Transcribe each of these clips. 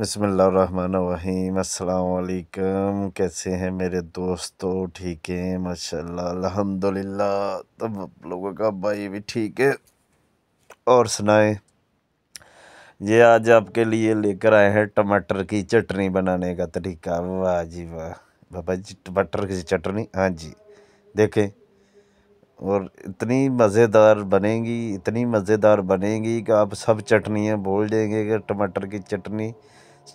बसमीम कैसे हैं मेरे दोस्तों ठीक हैं माशाल्लाह अल्हम्दुलिल्लाह तब आप लोगों का भाई भी ठीक है और सुनाए ये आज आपके लिए लेकर आए हैं टमाटर की चटनी बनाने का तरीका वाह जी वाह बाबा जी टमाटर की चटनी हाँ जी देखें और इतनी मज़ेदार बनेगी इतनी मज़ेदार बनेगी कि आप सब चटनियाँ बोल देंगे कि टमाटर की चटनी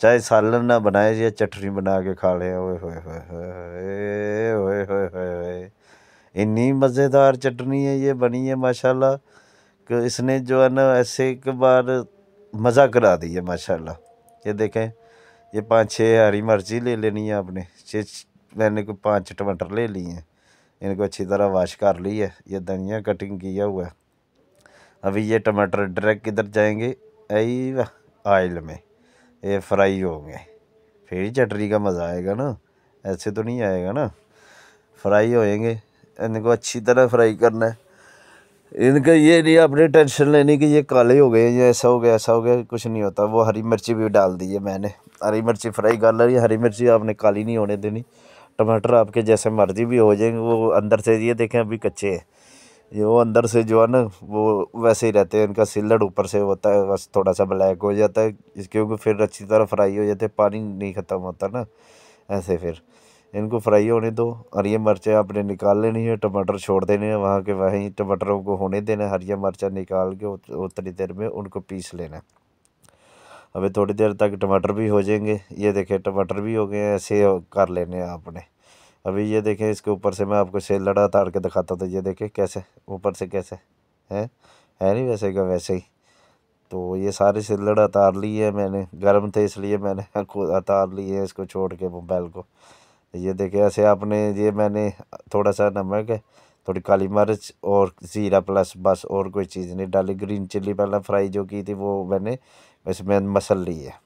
चाहे सालन ना बनाए या चटनी बना के खा ले ओए होए होए होए होए होए होए मज़ेदार चटनी है ये बनी है माशाल्लाह कि इसने जो है ना ऐसे एक बार मज़ा करा दी है माशाल्लाह ये देखें ये पाँच छः हरी मिर्ची ले लेनी है आपने छः मैंने को पाँच टमाटर ले लिए हैं इनको अच्छी तरह वाश कर ली है ये धनिया कटिंग किया हुआ है अभी ये टमाटर डायरेक्ट किधर जाएंगे आई ऑयल में ये फ्राई होंगे फिर चटनी का मज़ा आएगा ना ऐसे तो नहीं आएगा ना फ्राई होएंगे इनको अच्छी तरह फ्राई करना है इनका ये नहीं अपने टेंशन लेनी कि ये काले हो गए या ऐसा हो गया ऐसा हो गया कुछ नहीं होता वो हरी मिर्ची भी डाल दी है मैंने हरी मिर्ची फ्राई कर ली हरी मिर्ची आपने काली नहीं होने देनी टमाटर आपके जैसे मर्जी भी हो जाएंगे वो अंदर से ये देखें अभी कच्चे हैं ये वो अंदर से जो है ना वो वैसे ही रहते हैं इनका सिलड ऊपर से होता है बस थोड़ा सा ब्लैक हो जाता है क्योंकि फिर अच्छी तरह फ्राई हो जाते पानी नहीं ख़त्म होता ना ऐसे फिर इनको फ्राई होने दो हरी मिर्चें आपने निकाल लेनी है टमाटर छोड़ देने हैं वहाँ के वहीं टमाटरों को होने देना हरी मिर्चा निकाल के उतनी देर में उनको पीस लेना अभी थोड़ी देर तक टमाटर भी हो जाएंगे ये देखें टमाटर भी हो गए ऐसे कर लेने आपने अभी ये देखें इसके ऊपर से मैं आपको से लड़ा ताड़ के दिखाता था तो ये देखें कैसे ऊपर से कैसे है है नहीं वैसे का वैसे ही तो ये सारी लड़ा उतार ली है मैंने गर्म थे इसलिए मैंने उतार ली है इसको छोड़ के मोबाइल को ये देखे ऐसे आपने ये मैंने थोड़ा सा नमक है थोड़ी काली मिर्च और ज़ीरा प्लस बस और कोई चीज़ नहीं डाली ग्रीन चिल्ली पहले फ्राई जो की थी वो मैंने इसमें मसल ली है